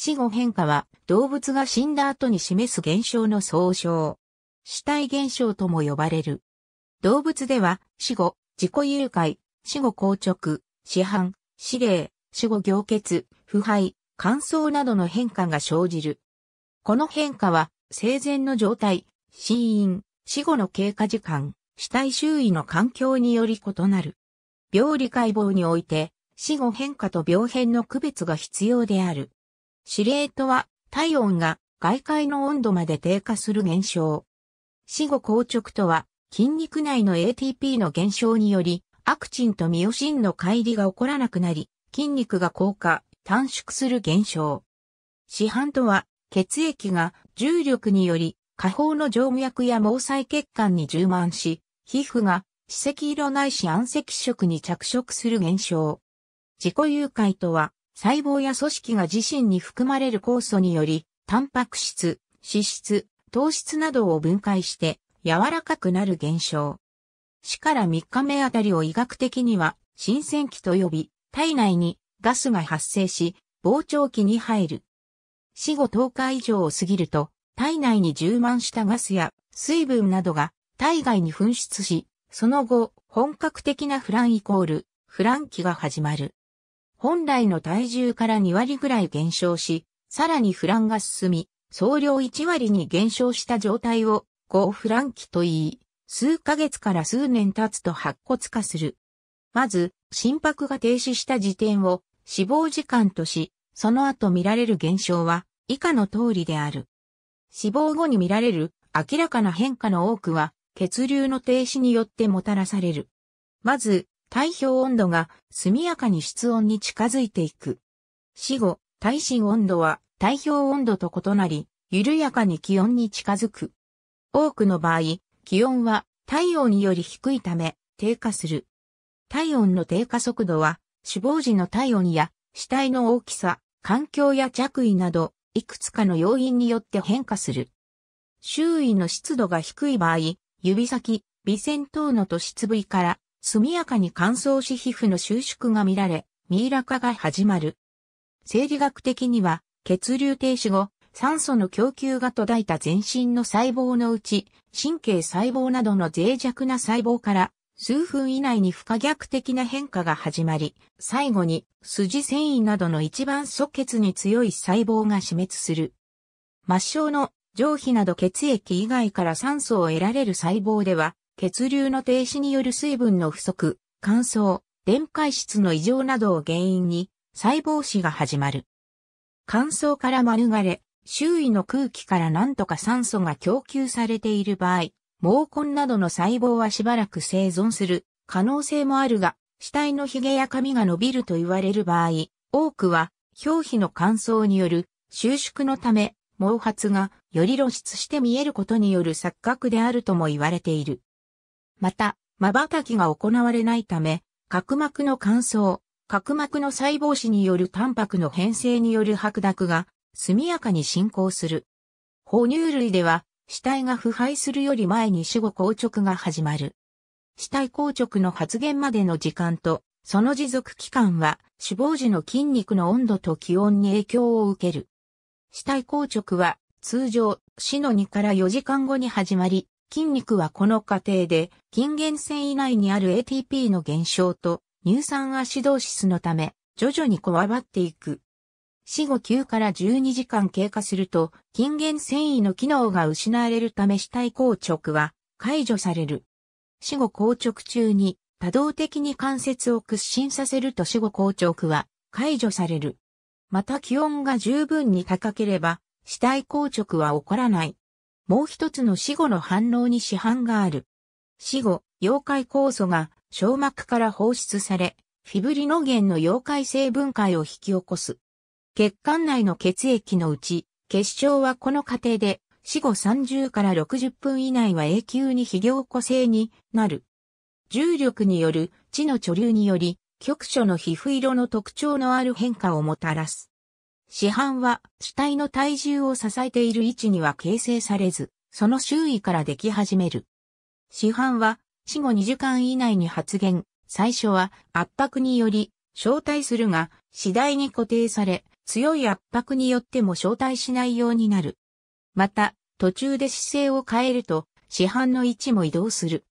死後変化は動物が死んだ後に示す現象の総称。死体現象とも呼ばれる。動物では死後、自己誘拐、死後硬直、死斑、死霊、死後凝結、腐敗、乾燥などの変化が生じる。この変化は生前の状態、死因、死後の経過時間、死体周囲の環境により異なる。病理解剖において、死後変化と病変の区別が必要である。司令とは体温が外界の温度まで低下する現象。死後硬直とは筋肉内の ATP の減少によりアクチンとミオシンの乖離が起こらなくなり筋肉が硬化、短縮する現象。市販とは血液が重力により下方の静脈や毛細血管に充満し、皮膚が脂積色ないし暗赤色に着色する現象。自己誘拐とは、細胞や組織が自身に含まれる酵素により、タンパク質、脂質、糖質などを分解して柔らかくなる現象。死から3日目あたりを医学的には、新鮮期と呼び、体内にガスが発生し、膨張期に入る。死後10日以上を過ぎると、体内に充満したガスや水分などが体外に噴出し、その後、本格的なフランイコール、フラン期が始まる。本来の体重から2割ぐらい減少し、さらにフランが進み、総量1割に減少した状態を、高フラン期と言い、数ヶ月から数年経つと白骨化する。まず、心拍が停止した時点を死亡時間とし、その後見られる現象は以下の通りである。死亡後に見られる明らかな変化の多くは血流の停止によってもたらされる。まず、体表温度が速やかに室温に近づいていく。死後、体震温度は体表温度と異なり、緩やかに気温に近づく。多くの場合、気温は体温より低いため低下する。体温の低下速度は死亡時の体温や死体の大きさ、環境や着衣など、いくつかの要因によって変化する。周囲の湿度が低い場合、指先、微線等の都市部位から速やかに乾燥し皮膚の収縮が見られ、ミイラ化が始まる。生理学的には、血流停止後、酸素の供給が途絶えた全身の細胞のうち、神経細胞などの脆弱な細胞から、数分以内に不可逆的な変化が始まり、最後に筋繊維などの一番即血に強い細胞が死滅する。末梢の上皮など血液以外から酸素を得られる細胞では、血流の停止による水分の不足、乾燥、電解質の異常などを原因に細胞死が始まる。乾燥から免れ、周囲の空気から何とか酸素が供給されている場合、毛根などの細胞はしばらく生存する可能性もあるが、死体の髭や髪が伸びると言われる場合、多くは表皮の乾燥による収縮のため毛髪がより露出して見えることによる錯覚であるとも言われている。また、瞬きが行われないため、角膜の乾燥、角膜の細胞死によるタンパクの変性による白濁が速やかに進行する。哺乳類では、死体が腐敗するより前に死後硬直が始まる。死体硬直の発現までの時間と、その持続期間は、死亡時の筋肉の温度と気温に影響を受ける。死体硬直は、通常、死の2から4時間後に始まり、筋肉はこの過程で筋原繊維内にある ATP の減少と乳酸アシドーシスのため徐々にこわばっていく。死後9から12時間経過すると筋原繊維の機能が失われるため死体硬直は解除される。死後硬直中に多動的に関節を屈伸させると死後硬直は解除される。また気温が十分に高ければ死体硬直は起こらない。もう一つの死後の反応に市販がある。死後、溶解酵素が小膜から放出され、フィブリノゲンの溶解性分解を引き起こす。血管内の血液のうち、結晶はこの過程で死後30から60分以内は永久に非凝固性になる。重力による血の貯留により、局所の皮膚色の特徴のある変化をもたらす。市販は主体の体重を支えている位置には形成されず、その周囲からでき始める。市販は死後2時間以内に発現、最初は圧迫により招待するが次第に固定され、強い圧迫によっても招待しないようになる。また、途中で姿勢を変えると、市販の位置も移動する。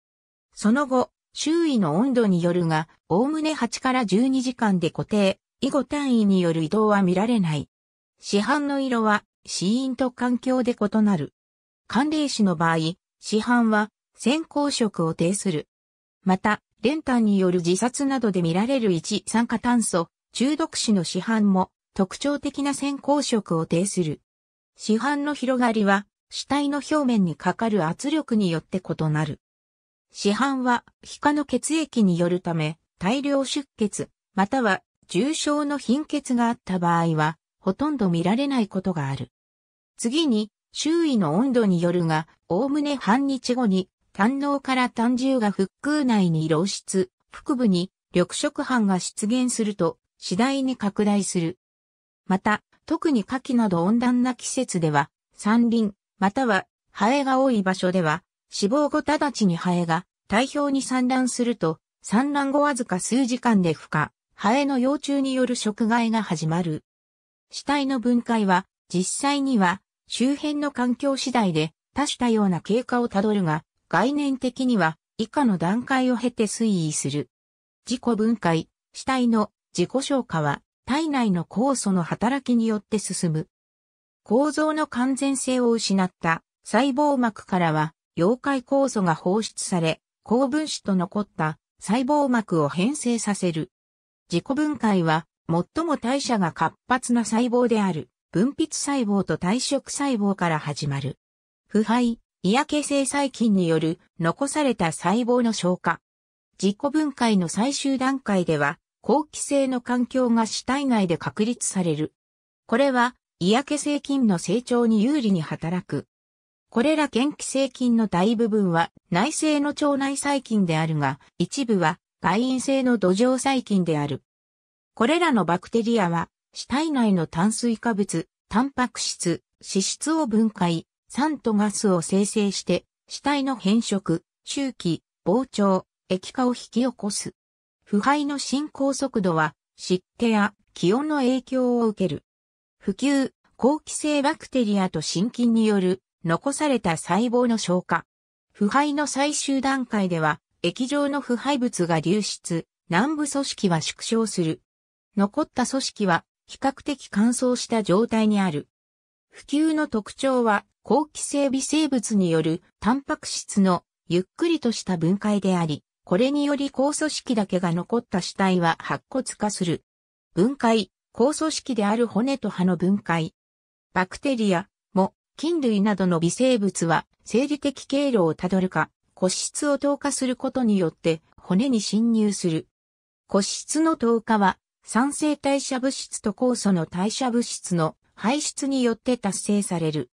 その後、周囲の温度によるが、おおむね8から12時間で固定、以後単位による移動は見られない。市販の色は死因と環境で異なる。寒冷死の場合、市販は先行色を呈する。また、練炭による自殺などで見られる一酸化炭素、中毒死の市販も特徴的な先行色を呈する。市販の広がりは死体の表面にかかる圧力によって異なる。市販は皮下の血液によるため大量出血、または重症の貧血があった場合は、ほとんど見られないことがある。次に、周囲の温度によるが、おおむね半日後に、胆脳から胆汁が腹腔内に漏出、腹部に緑色斑が出現すると、次第に拡大する。また、特に夏季など温暖な季節では、山林、またはハエが多い場所では、死亡後直ちにハエが体表に産卵すると、産卵後わずか数時間で孵化。ハエの幼虫による食害が始まる。死体の分解は、実際には、周辺の環境次第で、多種多様な経過をたどるが、概念的には、以下の段階を経て推移する。自己分解、死体の自己消化は、体内の酵素の働きによって進む。構造の完全性を失った細胞膜からは、溶解酵素が放出され、高分子と残った細胞膜を変性させる。自己分解は、最も代謝が活発な細胞である、分泌細胞と体食細胞から始まる。腐敗、嫌気性細菌による残された細胞の消化。自己分解の最終段階では、好気性の環境が死体内で確立される。これは、嫌気性菌の成長に有利に働く。これら嫌気性菌の大部分は内製の腸内細菌であるが、一部は外因性の土壌細菌である。これらのバクテリアは、死体内の炭水化物、タンパク質、脂質を分解、酸とガスを生成して、死体の変色、周期、膨張、液化を引き起こす。腐敗の進行速度は、湿気や気温の影響を受ける。普及、後期性バクテリアと心菌による残された細胞の消化。腐敗の最終段階では液状の腐敗物が流出、南部組織は縮小する。残った組織は比較的乾燥した状態にある。普及の特徴は、後期性微生物によるタンパク質のゆっくりとした分解であり、これにより高組織だけが残った死体は白骨化する。分解、高組織である骨と歯の分解。バクテリアも菌類などの微生物は生理的経路をたどるか、骨質を透過することによって骨に侵入する。骨質の透過は、酸性代謝物質と酵素の代謝物質の排出によって達成される。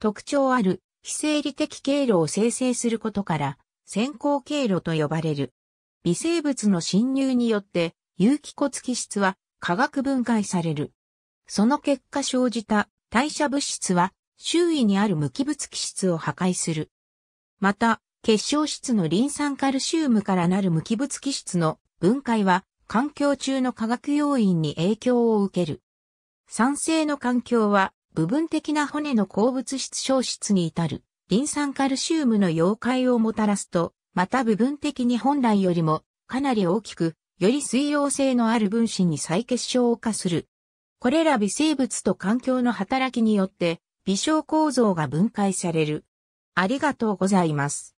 特徴ある非生理的経路を生成することから、先行経路と呼ばれる。微生物の侵入によって有機骨基質は化学分解される。その結果生じた代謝物質は周囲にある無機物基質を破壊する。また、結晶質のリン酸カルシウムからなる無機物基質の分解は環境中の化学要因に影響を受ける。酸性の環境は部分的な骨の鉱物質消失に至るリン酸カルシウムの溶解をもたらすと、また部分的に本来よりもかなり大きく、より水溶性のある分子に再結晶化する。これら微生物と環境の働きによって、微小構造が分解される。ありがとうございます。